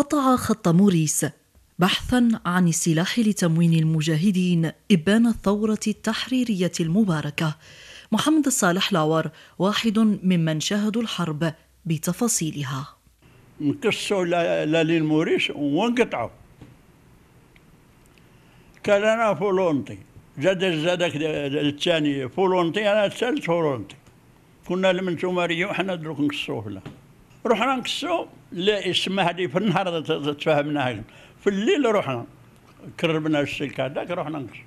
قطع خط موريس بحثا عن السلاح لتموين المجاهدين إبان الثورة التحريرية المباركة محمد الصالح لاور واحد ممن شاهدوا الحرب بتفاصيلها نكسوا لالين موريس وانقطعوا كان انا فولونتي زاد زادك الثاني فولونتي انا الثالث فولونتي كنا المنتوماريه وحنا دروك نكسوه له رحنا نقصو لا اسمها هذه في النهار تفهمناها في الليل رحنا كربنا الشيك هذاك رحنا نقصو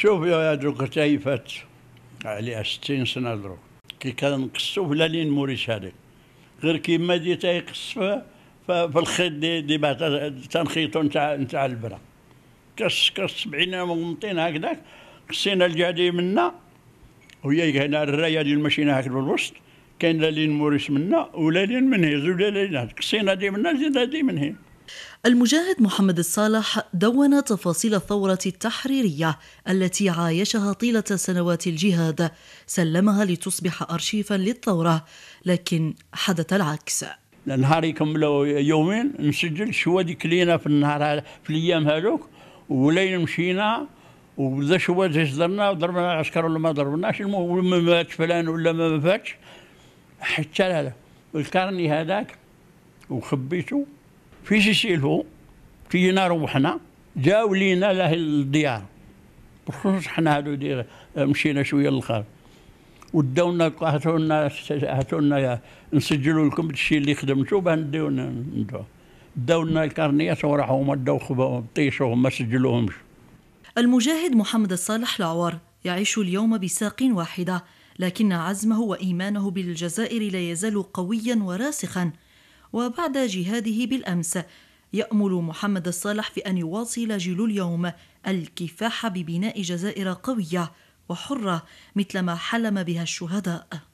شوف يا دوك فات عليها 60 سنه دروك كي كان نقصو في لالين موريش هذيك غير كيما دي تايقص في الخيط دي دي تنخيطو نتاع نتاع البرا كس كس سبعين مغمطين هكذاك قصينا الجعدي منا وهي هنا الرايه اللي مشينا هكذا الوسط كاين لا لين موريس منا ولا لين من هيز ولا لين قصينا دي منا زيد دي من هي المجاهد محمد الصالح دون تفاصيل الثورة التحريرية التي عايشها طيلة سنوات الجهاد سلمها لتصبح أرشيفا للثورة لكن حدث العكس نهار يكملوا يومين نسجل شو ديك لينا في النهار في الايام هذوك ولين مشينا وبدا شوى درنا وضربنا العسكر ولا ما ضربناش المهم ما فلان ولا ما فاتش حتى الكارني هذاك وخبيته في سيسيلو فينا روحنا جاو لينا له الديار بخصوص حنا هادو دير مشينا شويه للخارج وداونا هاتوا لنا هاتو لنا نسجلوا لكم الشيء اللي خدمتو باه نديو ندعو داو لنا الكارنيات وراحوا هما داو طيشوهم ما سجلوهمش المجاهد محمد الصالح العوار يعيش اليوم بساق واحده لكن عزمه وايمانه بالجزائر لا يزال قويا وراسخا وبعد جهاده بالامس يامل محمد الصالح في ان يواصل جيل اليوم الكفاح ببناء جزائر قويه وحره مثل ما حلم بها الشهداء